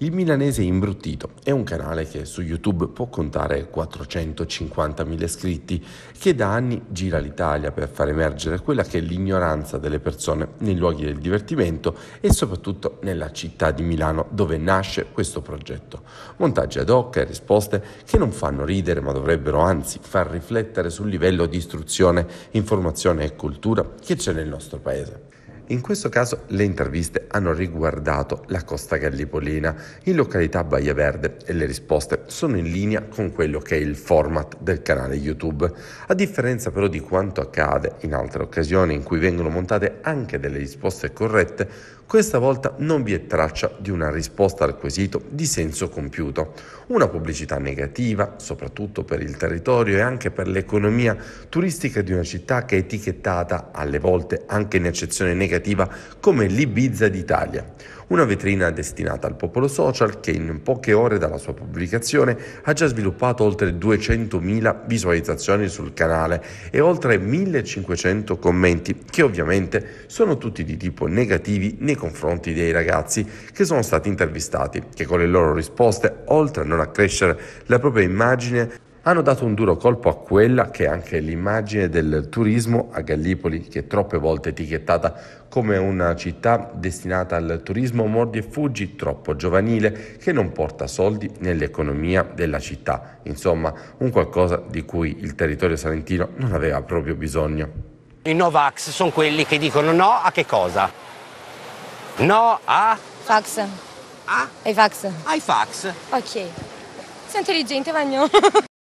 Il Milanese Imbruttito è un canale che su YouTube può contare 450.000 iscritti, che da anni gira l'Italia per far emergere quella che è l'ignoranza delle persone nei luoghi del divertimento e soprattutto nella città di Milano dove nasce questo progetto. Montaggi ad hoc e risposte che non fanno ridere ma dovrebbero anzi far riflettere sul livello di istruzione, informazione e cultura che c'è nel nostro paese. In questo caso le interviste hanno riguardato la costa gallipolina in località Baia Verde e le risposte sono in linea con quello che è il format del canale YouTube. A differenza però di quanto accade in altre occasioni in cui vengono montate anche delle risposte corrette, questa volta non vi è traccia di una risposta al quesito di senso compiuto. Una pubblicità negativa, soprattutto per il territorio e anche per l'economia turistica di una città che è etichettata alle volte anche in accezione negativa significativa come l'Ibiza d'Italia, una vetrina destinata al popolo social che in poche ore dalla sua pubblicazione ha già sviluppato oltre 200.000 visualizzazioni sul canale e oltre 1.500 commenti che ovviamente sono tutti di tipo negativi nei confronti dei ragazzi che sono stati intervistati, che con le loro risposte, oltre a non accrescere la propria immagine, hanno dato un duro colpo a quella che è anche l'immagine del turismo a Gallipoli, che è troppe volte etichettata come una città destinata al turismo mordi e fuggi troppo giovanile che non porta soldi nell'economia della città, insomma un qualcosa di cui il territorio salentino non aveva proprio bisogno. I Novax sono quelli che dicono no a che cosa? No a... Fax. A? Ai fax. Ai fax. Ok. Sei intelligente, Vagno.